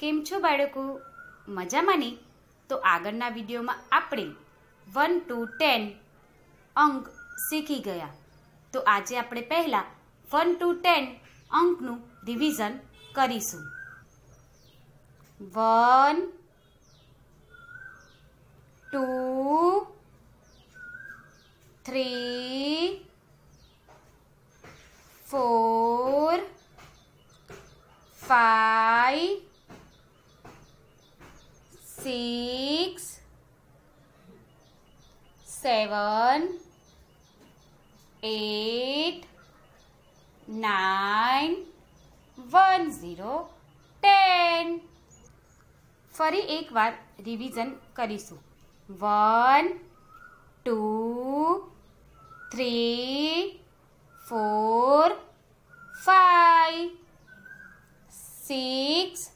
કેમ છો બાળકો મજામાં ને તો આગળના વિડીયોમાં આપણે વન ટુ ટેન અંક શીખી ગયા તો આજે આપણે પહેલાં વન ટુ ટેન અંકનું રિવિઝન કરીશું one two three four five six seven eight nine one zero ten ફરી એકવાર રિવિઝન કરીશું one two three four five six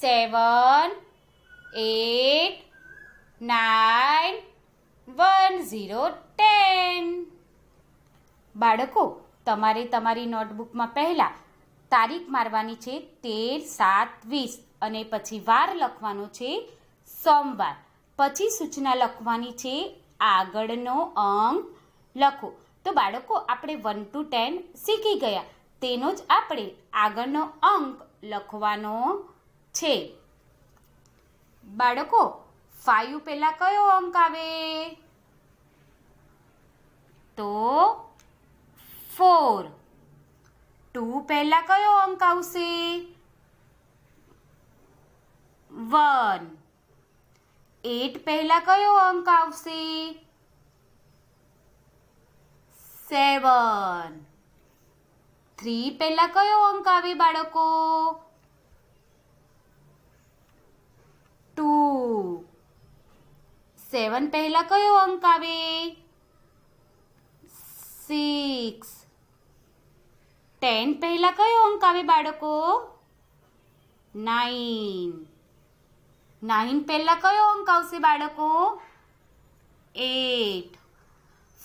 seven eight nine one zero ten બાળકો તમારે તમારી નોટબુકમાં પહેલાં તારીખ મારવાની છે તેર સાત વીસ અને પછી વાર લખવાનો છે સોમવાર પછી સૂચના લખવાની છે આગળનો અંક લખો તો બાળકો આપણે વન ટુ ટેન શીખી ગયા તેનો જ આપણે આગળનો અંક લખવાનો છે બાળકો ફાયુ પહેલા કયો અંક આવે તો ફોર ટુ પહેલા કયો અંક આવશે વન એટ પહેલા કયો અંક આવશે સેવન થ્રી પહેલા કયો અંક આવે બાળકો ટુ સેવન પહેલા કયો અંક આવે સિક્સ ટેન પહેલા કયો અંક આવે બાળકો નાઇન નાઇન પહેલા કયો અંક આવશે બાળકો એટ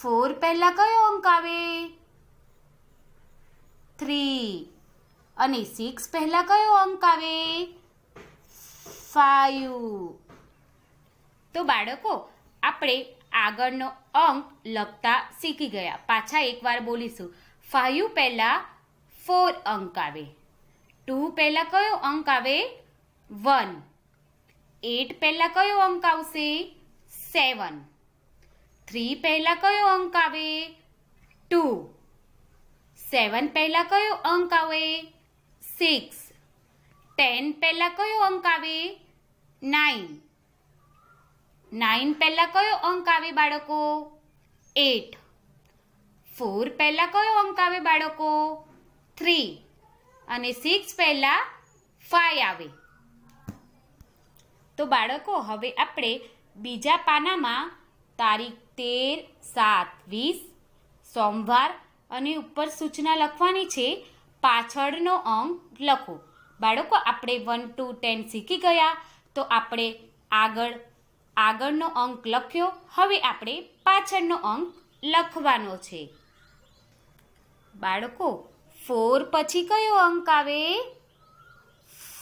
ફોર પહેલા કયો અંક આવે થ્રી અને સિક્સ પહેલા કયો અંક આવે ફાઈવ તો બાળકો આપણે આગળનો અંક લખતા શીખી ગયા પાછા એકવાર બોલીશું ફાઈવ પહેલાં ફોર અંક આવે ટુ પહેલાં કયો અંક આવે વન એટ પહેલાં કયો અંક આવશે સેવન થ્રી પહેલાં કયો અંક આવે ટુ સેવન પહેલાં કયો અંક આવે સિક્સ ટેન પહેલાં કયો અંક આવે નાઇન નાઇન પહેલાં કયો અંક આવે બાળકો એટ ફોર પહેલાં કયો અંક આવે બાળકો થ્રી અને સિક્સ પહેલાં ફાઈવ આવે તો બાળકો હવે આપણે બીજા પાનામાં તારીખ તેર સાત વીસ સોમવાર અને ઉપર સૂચના લખવાની છે પાછળનો અંક લખો બાળકો આપણે વન ટુ ટેન શીખી ગયા તો આપણે આગળ આગળનો અંક લખ્યો હવે આપણે પાછળનો અંક લખવાનો છે બાળકો ફોર પછી કયો અંક આવે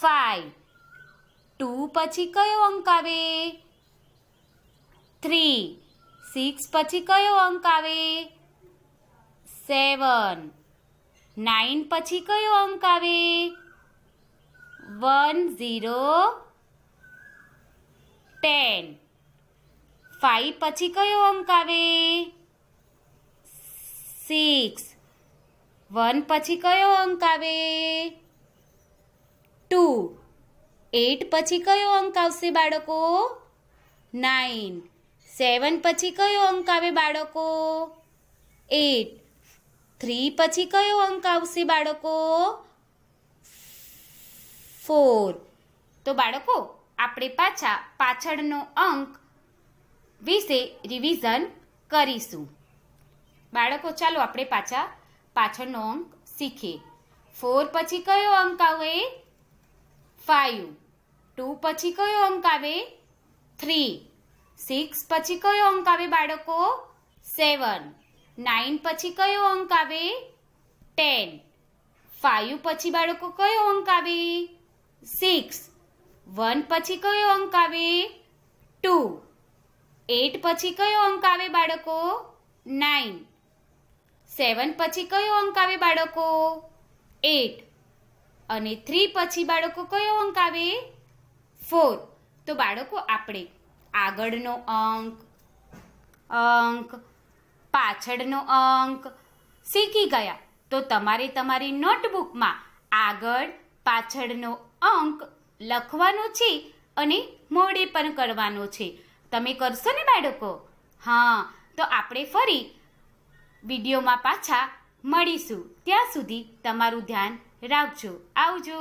ફાઈવ ટુ પછી કયો અંક આવે થ્રી સિક્સ પછી કયો અંક આવે સેવન નાઇન પછી કયો અંક આવે વન ઝીરો ટેન ફાઈવ પછી કયો અંક આવે સિક્સ વન પછી કયો અંક આવે ટુ એટ પછી કયો અંક આવશે બાળકો નાઇન સેવન પછી કયો અંક આવે બાળકો એટ થ્રી પછી કયો અંક આવશે બાળકો ફોર તો બાળકો આપણે પાછા પાછળનો અંક વિશે રિવિઝન કરીશું બાળકો ચાલો આપણે પાછા પાછળનો અંક શીખીએ ફોર પછી કયો અંક આવે ફાઈવ ટુ પછી કયો અંક આવે થ્રી સિક્સ પછી કયો અંક આવે બાળકો સેવન નાઇન પછી કયો અંક આવે ટેન ફાઈવ પછી બાળકો કયો અંક આવે સિક્સ વન પછી કયો અંક આવે ટુ એટ પછી કયો અંક આવે બાળકો નાઇન સેવન પછી કયો અંક આવે બાળકો એટ અને થ્રી પછી બાળકો કયો અંક આવે ફોર તો બાળકો આપણે આગળનો અંક અંક પાછળનો અંક શીખી ગયા તો તમારે તમારી નોટબુકમાં આગળ પાછળનો અંક લખવાનો છે અને મોડે પણ કરવાનો છે તમે કરશો ને બાળકો હા તો આપણે ફરી વિડીયોમાં પાછા મળીશું ત્યાં સુધી તમારું ધ્યાન રાખજો આવજો